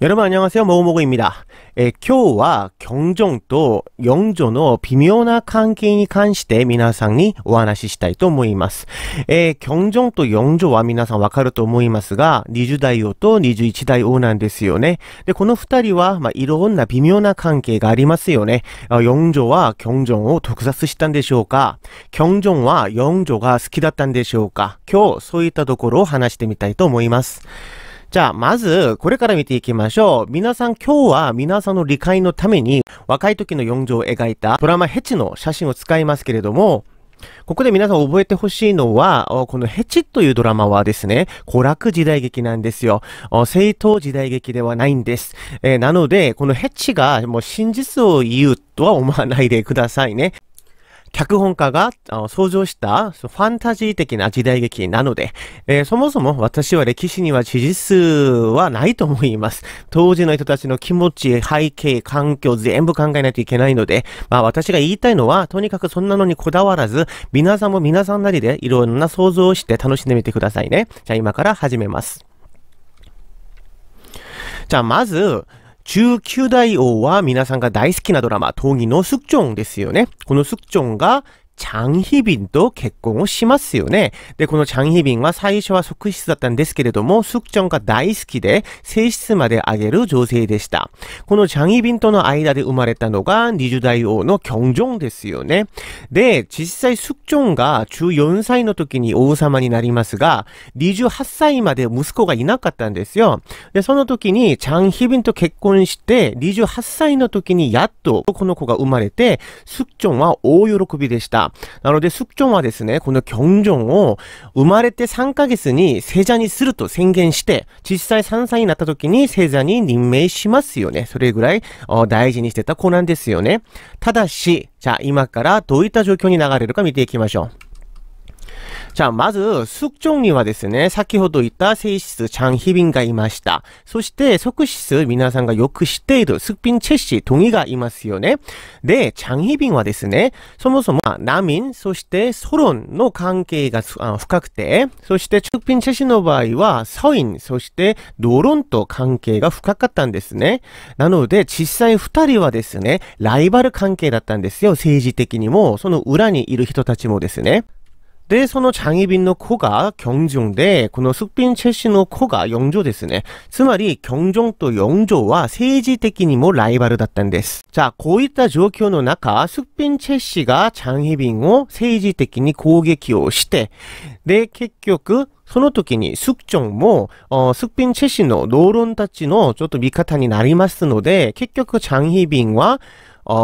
여러분안녕하세요모も모고입니다今日は、キョンジョンとヨンジョの微妙な関係に関して皆さんにお話ししたいと思います。えー、キョンジョンとヨンジョは皆さんわかると思いますが、20代王と21代王なんですよね。で、この2人は、いろんな微妙な関係がありますよね。ヨンジョはキョンジョンを特撮したんでしょうかキョンジョンはヨンジョが好きだったんでしょうか今日、そういったところを話してみたいと思います。じゃあ、まず、これから見ていきましょう。皆さん、今日は皆さんの理解のために、若い時の4条を描いたドラマヘチの写真を使いますけれども、ここで皆さん覚えてほしいのは、このヘチというドラマはですね、娯楽時代劇なんですよ。正当時代劇ではないんです。えー、なので、このヘチがもう真実を言うとは思わないでくださいね。脚本家が創造したファンタジー的な時代劇なので、えー、そもそも私は歴史には事実はないと思います。当時の人たちの気持ち、背景、環境、全部考えないといけないので、まあ私が言いたいのは、とにかくそんなのにこだわらず、皆さんも皆さんなりでいろんな想像をして楽しんでみてくださいね。じゃあ今から始めます。じゃあまず、19代王は皆さんが大好きなドラマ、闘技のスクチョンですよね。このスクチョンがチャンヒビンと結婚をしますよね。で、このチャンヒビンは最初は側室だったんですけれども、スクチョンが大好きで、性質まで上げる女性でした。このチャンヒビンとの間で生まれたのが20代王のキョンジョンですよね。で、実際スクチョンが14歳の時に王様になりますが、28歳まで息子がいなかったんですよ。で、その時にチャンヒビンと結婚して、28歳の時にやっとこの子が生まれて、スクチョンは大喜びでした。。なので、スクチはですね、このキョンジョンを生まれて3ヶ月に聖者にすると宣言して、実際3歳になった時に聖者に任命しますよね。それぐらい大事にしてた子なんですよね。ただし、じゃあ今からどういった状況に流れるか見ていきましょう。じゃあ、まず、スクチョンにはですね、先ほど言った性質、チャンヒビンがいました。そして、側室、皆さんがよく知っている、スクピンチェシ、トギがいますよね。で、チャンヒビンはですね、そもそも、難民、そしてソロンの関係が深くて、そして、スュピンチェシの場合は、ソイン、そしてドロンと関係が深かったんですね。なので、実際二人はですね、ライバル関係だったんですよ、政治的にも、その裏にいる人たちもですね。で、その장희빈の子が경종で、この숙빈ェ氏の子が영조ですね。つまり、경종と영조は政治的にもライバルだったんです。じゃあ、こういった状況の中、숙빈ェ氏が장희빈を政治的に攻撃をして、で、結局、その時にスクチョンも、スクピンチェ氏の同論たちのちょっと味方になりますので、結局장희빈は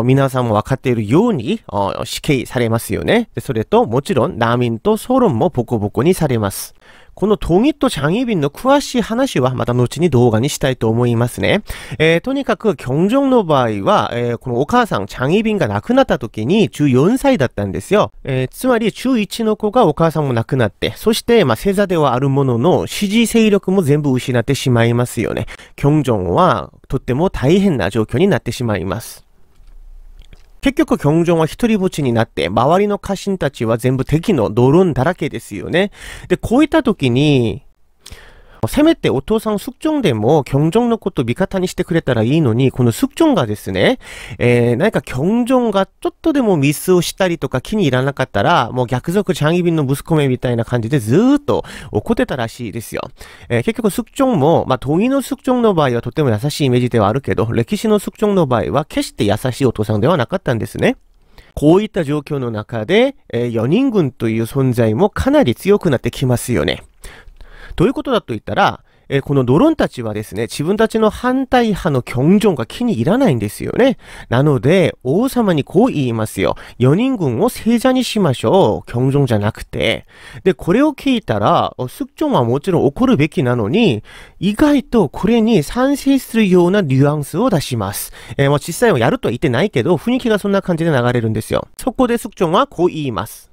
皆さんも分かっているように死刑されますよね。それともちろん難民とソロンもボコボコにされます。このトギとチャンイビンの詳しい話はまた後に動画にしたいと思いますね。えー、とにかく、キョンジョンの場合は、えー、このお母さん、チャンイビンが亡くなった時に14歳だったんですよ。えー、つまり、中1の子がお母さんも亡くなって、そして、まあ、正座ではあるものの、支持勢力も全部失ってしまいますよね。キョンジョンは、とっても大変な状況になってしまいます。結局、キョは一人ぼちになって、周りの家臣たちは全部敵のドローンだらけですよね。で、こういった時に、せめてお父さん숙종でも、경종のこと味方にしてくれたらいいのに、この숙종がですね、えー、何か경종がちょっとでもミスをしたりとか気に入らなかったら、もう逆賊ジャンギビンの息子めみたいな感じでずーっと怒ってたらしいですよ。えー、結局숙종も、まあ、同意の숙종の場合はとても優しいイメージではあるけど、歴史の숙종の場合は決して優しいお父さんではなかったんですね。こういった状況の中で、えー、4人軍という存在もかなり強くなってきますよね。どういうことだと言ったら、えー、このドローンたちはですね、自分たちの反対派のキョが気に入らないんですよね。なので、王様にこう言いますよ。4人軍を正座にしましょう。キョじゃなくて。で、これを聞いたら、スクチョンはもちろん怒るべきなのに、意外とこれに賛成するようなニュアンスを出します。えー、まあ、実際はやるとは言ってないけど、雰囲気がそんな感じで流れるんですよ。そこでスクチョンはこう言います。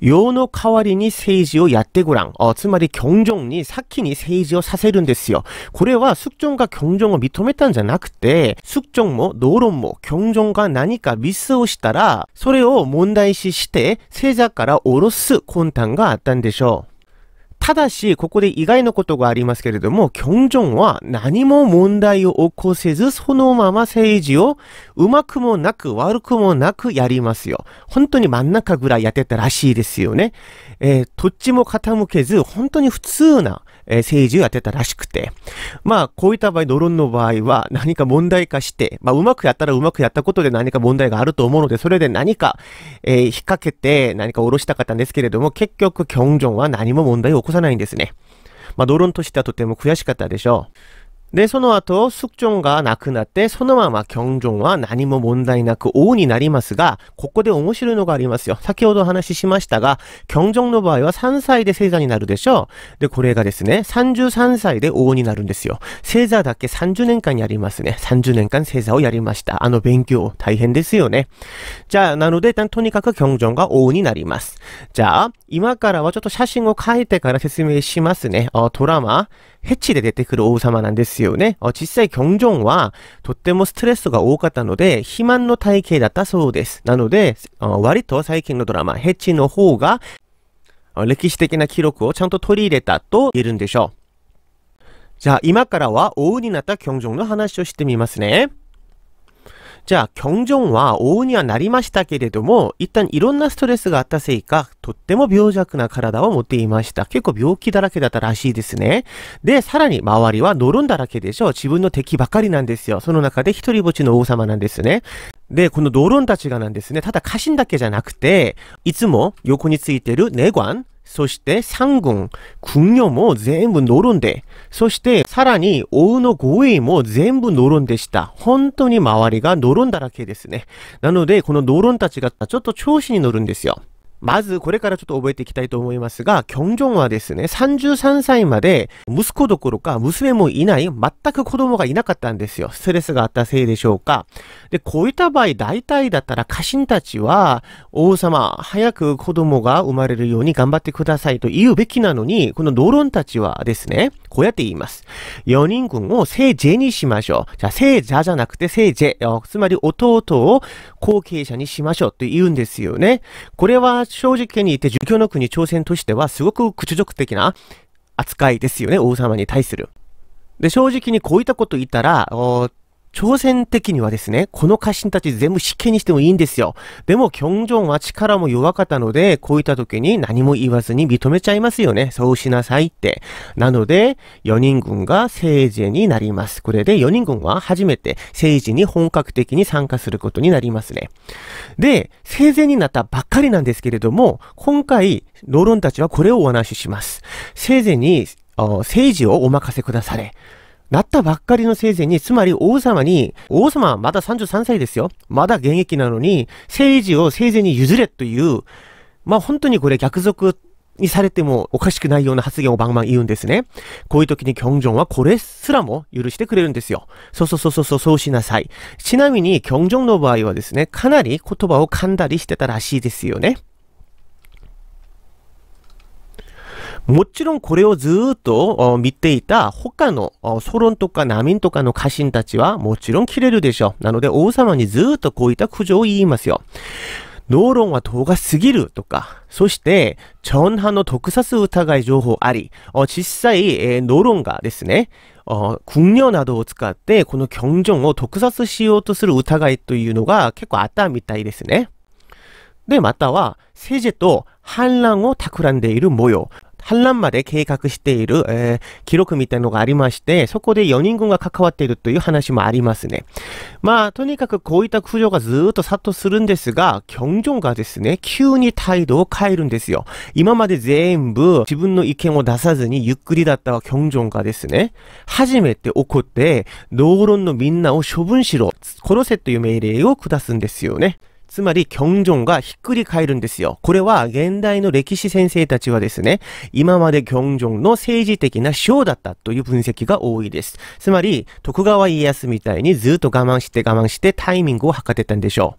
世の代わりに政治をやってごらん。つまり、경종に先に政治をさせるんですよ。これは、숙종が경종を認めたんじゃなくて、숙종も、노론も、경종が何かミスをしたら、それを問題視して、政治から下ろす魂胆があったんでしょう。ただし、ここで意外なことがありますけれども、キョンジョンは何も問題を起こせず、そのまま政治をうまくもなく悪くもなくやりますよ。本当に真ん中ぐらいやってたらしいですよね。えー、どっちも傾けず、本当に普通なえー、政治をやってたらしくて。まあ、こういった場合、ドローンの場合は何か問題化して、まあ、うまくやったらうまくやったことで何か問題があると思うので、それで何か、えー、引っ掛けて何か下ろしたかったんですけれども、結局、キョンジョンは何も問題を起こさないんですね。まあ、ドローンとしてはとても悔しかったでしょう。で、その後、宿長が亡くなって、そのまま경ョジョンは何も問題なく王になりますが、ここで面白いのがありますよ。先ほどお話ししましたが、경ョジョンの場合は3歳で星座になるでしょう。で、これがですね、33歳で王になるんですよ。星座だけ30年間やりますね。30年間星座をやりました。あの勉強、大変ですよね。じゃあ、なので、とにかく경ョジョンが王になります。じゃあ、今からはちょっと写真を変えてから説明しますね。あドラマ、ヘチで出てくる王様なんですよね。実際、キョンジョンは、とってもストレスが多かったので、肥満の体型だったそうです。なので、割と最近のドラマ、ヘチの方が、歴史的な記録をちゃんと取り入れたと言えるんでしょう。じゃあ、今からは王になったキョンジョンの話をしてみますね。じゃあ、キョンジョンは王にはなりましたけれども、一旦いろんなストレスがあったせいか、とっても病弱な体を持っていました。結構病気だらけだったらしいですね。で、さらに周りはノロンだらけでしょ。自分の敵ばかりなんですよ。その中で一人ぼっちの王様なんですね。で、このノロンたちがなんですね、ただ家臣だけじゃなくて、いつも横についてるネゴンそして3軍、軍用も全部乗るんで、そしてさらに大の護衛も全部乗るんでした。本当に周りが乗るんだらけですね。なので、この乗るんたちがちょっと調子に乗るんですよ。まず、これからちょっと覚えていきたいと思いますが、キョンジョンはですね、33歳まで、息子どころか娘もいない、全く子供がいなかったんですよ。ストレスがあったせいでしょうか。で、こういった場合、大体だったら家臣たちは、王様、早く子供が生まれるように頑張ってくださいと言うべきなのに、このドロンたちはですね、こうやって言います。4人群を聖者にしましょう。じゃあ、聖者じゃなくて聖者。つまり弟を後継者にしましょうって言うんですよね。これは正直に言って、儒教の国朝鮮としてはすごく屈辱的な扱いですよね。王様に対する。で、正直にこういったこと言ったら、朝鮮的にはですね、この家臣たち全部死刑にしてもいいんですよ。でも、キョンジョンは力も弱かったので、こういった時に何も言わずに認めちゃいますよね。そうしなさいって。なので、4人軍が政治になります。これで4人軍は初めて政治に本格的に参加することになりますね。で、生前になったばっかりなんですけれども、今回、ロ論ロンたちはこれをお話しします。生前に、政治をお任せくだされ。なったばっかりの生前に、つまり王様に、王様はまだ33歳ですよ。まだ現役なのに、政治を生前に譲れという、まあ本当にこれ逆賊にされてもおかしくないような発言をバンバン言うんですね。こういう時に京城ジョンはこれすらも許してくれるんですよ。そうそうそうそうそう、そうしなさい。ちなみに京城ジョンの場合はですね、かなり言葉を噛んだりしてたらしいですよね。もちろんこれをずっと見ていた他のソロンとか難民とかの家臣たちはもちろん切れるでしょう。なので王様にずっとこういった苦情を言いますよ。ノーロンは動画すぎるとか、そして、チョンハの特撮疑い情報あり、実際、えー、ノーロンがですね、軍用などを使ってこの경정を特撮しようとする疑いというのが結構あったみたいですね。で、または、政治と反乱を企んでいる模様。反乱まで計画している、えー、記録みたいのがありまして、そこで4人軍が関わっているという話もありますね。まあ、とにかくこういった苦情がずっと殺到するんですが、キョンジョンがですね、急に態度を変えるんですよ。今まで全部自分の意見を出さずにゆっくりだったキョンジョンがですね、初めて怒って、道論のみんなを処分しろ、殺せという命令を下すんですよね。つまり、キョンジョンがひっくり返るんですよ。これは、現代の歴史先生たちはですね、今までキョンジョンの政治的な主だったという分析が多いです。つまり、徳川家康みたいにずっと我慢して我慢してタイミングを測ってたんでしょう。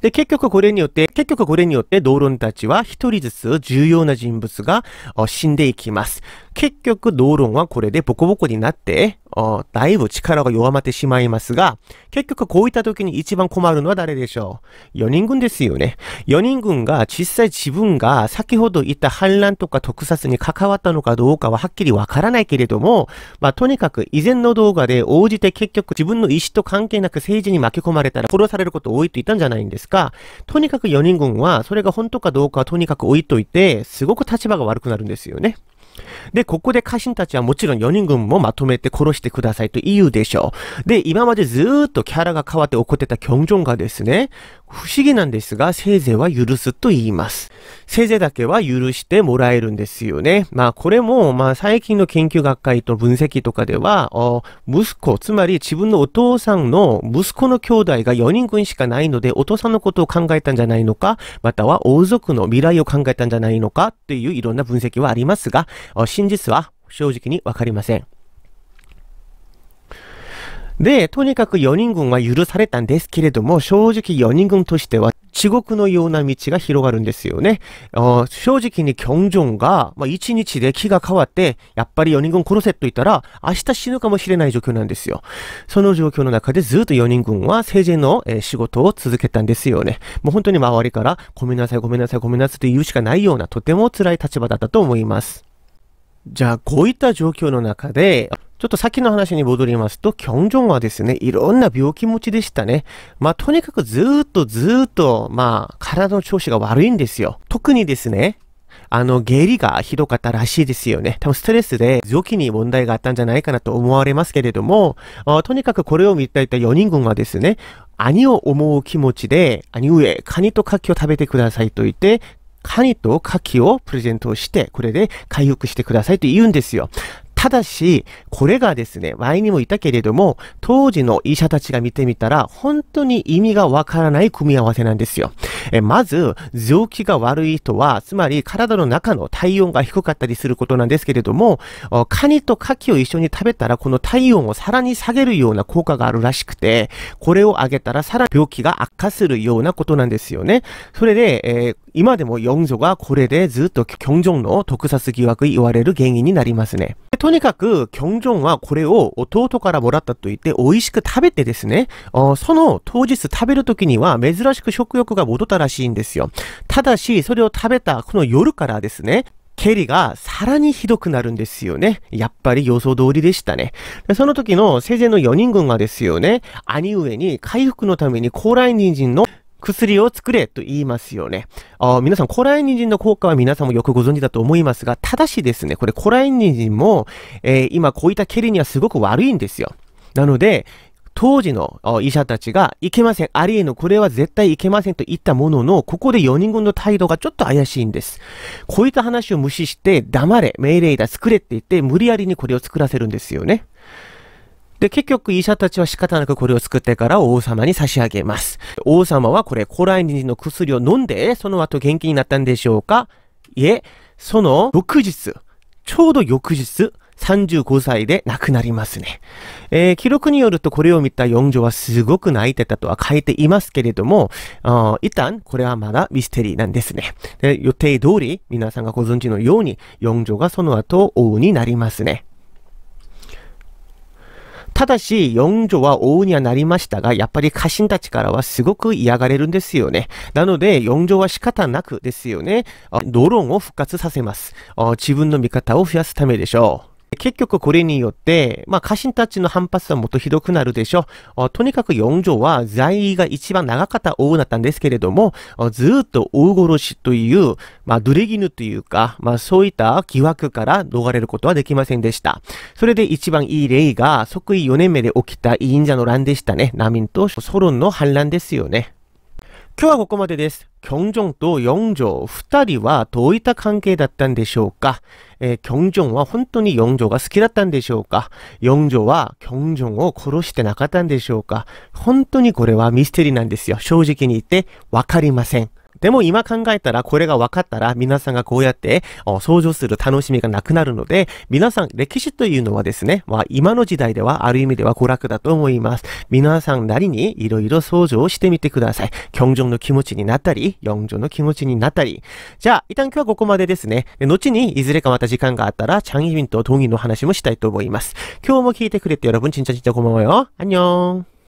で、結局これによって、結局これによって、道論たちは一人ずつ重要な人物が死んでいきます。結局道路はこれでボコボコになって、だいぶ力が弱まってしまいますが、結局こういった時に一番困るのは誰でしょう ?4 人軍ですよね。4人軍が実際自分が先ほど言った反乱とか特撮に関わったのかどうかははっきりわからないけれども、まあとにかく以前の動画で応じて結局自分の意思と関係なく政治に巻き込まれたら殺されること多いと言ったんじゃないんですかとにかく4人軍はそれが本当かどうかはとにかく置いといて、すごく立場が悪くなるんですよね。で、ここで家臣たちはもちろん4人軍もまとめて殺してくださいと言うでしょう。で、今までずーっとキャラが変わって怒ってたキョがですね、不思議なんですが、せいぜいは許すと言います。せいぜいだけは許してもらえるんですよね。まあこれも、まあ最近の研究学会と分析とかでは、息子、つまり自分のお父さんの息子の兄弟が4人んしかないので、お父さんのことを考えたんじゃないのか、または王族の未来を考えたんじゃないのかっていういろんな分析はありますが、真実は正直にわかりません。で、とにかく4人軍は許されたんですけれども、正直4人軍としては地獄のような道が広がるんですよね。正直にキョンジョンが、まあ、1日で気が変わって、やっぱり4人軍殺せと言ったら、明日死ぬかもしれない状況なんですよ。その状況の中でずっと4人軍は政治の、えー、仕事を続けたんですよね。もう本当に周りから、ごめんなさい、ごめんなさい、ごめんなさいと言うしかないような、とても辛い立場だったと思います。じゃあ、こういった状況の中で、ちょっと先の話に戻りますと、キョンジョンはですね、いろんな病気持ちでしたね。まあ、とにかくずっとずっと、まあ、体の調子が悪いんですよ。特にですね、あの、下痢がひどかったらしいですよね。多分ストレスで臓器に問題があったんじゃないかなと思われますけれども、あとにかくこれを見ていた4人軍はですね、兄を思う気持ちで、兄上、カニとカキを食べてくださいと言って、カニとカキをプレゼントをして、これで回復してくださいと言うんですよ。ただし、これがですね、前にもいたけれども、当時の医者たちが見てみたら、本当に意味がわからない組み合わせなんですよ。えまず、臓器が悪い人は、つまり体の中の体温が低かったりすることなんですけれども、カニとカキを一緒に食べたら、この体温をさらに下げるような効果があるらしくて、これを上げたらさらに病気が悪化するようなことなんですよね。それで、えー、今でもヨ女がこれでずっとキョの特撮疑惑言われる原因になりますね。とにかく、キョンジョンはこれを弟からもらったと言って美味しく食べてですね、その当日食べる時には珍しく食欲が戻ったらしいんですよ。ただし、それを食べたこの夜からですね、蹴りがさらにひどくなるんですよね。やっぱり予想通りでしたね。その時の生前の4人軍がですよね、兄上に回復のために高麗人参の薬を作れと言いますよね。あ皆さん、古来人参の効果は皆さんもよくご存知だと思いますが、ただしですね、これ古来人参も、えー、今こういったケリにはすごく悪いんですよ。なので、当時の医者たちが、いけません、ありえぬ、これは絶対いけませんと言ったものの、ここで4人分の態度がちょっと怪しいんです。こういった話を無視して、黙れ、命令だ、作れって言って、無理やりにこれを作らせるんですよね。で、結局医者たちは仕方なくこれを作ってから王様に差し上げます。王様はこれ、古来人の薬を飲んで、その後元気になったんでしょうかいえ、その翌日、ちょうど翌日、35歳で亡くなりますね。えー、記録によるとこれを見た四女はすごく泣いてたとは書いていますけれども、あ一旦これはまだミステリーなんですね。で予定通り皆さんがご存知のように四女がその後王になりますね。ただし、4女は王にはなりましたが、やっぱり家臣たちからはすごく嫌がれるんですよね。なので、4女は仕方なくですよね。ドローンを復活させます。自分の味方を増やすためでしょう。結局これによって、まあ、家臣たちの反発はもっとひどくなるでしょう。とにかく4条は在位が一番長かった王だったんですけれども、ずっと大殺しという、まあ、濡れ衣というか、まあ、そういった疑惑から逃れることはできませんでした。それで一番いい例が、即位4年目で起きた委員者の乱でしたね。難民とソロンの反乱ですよね。今日はここまでです。キョンジョンとヨンジョ、二人はどういった関係だったんでしょうかえー、キョンジョンは本当にヨンジョが好きだったんでしょうかヨンジョはキョンジョンを殺してなかったんでしょうか本当にこれはミステリーなんですよ。正直に言ってわかりません。でも今考えたらこれが分かったら皆さんがこうやって想像する楽しみがなくなるので、皆さん歴史というのはですね、まあ今の時代ではある意味では娯楽だと思います。皆さんなりに色々想像してみてください。京城の気持ちになったり、四城の気持ちになったり。じゃあ、一旦今日はここまでですね。後にいずれかまた時間があったら、チャンヒビンとトンギの話もしたいと思います。今日も聞いてくれて여러분진짜진よ。あんにょーん。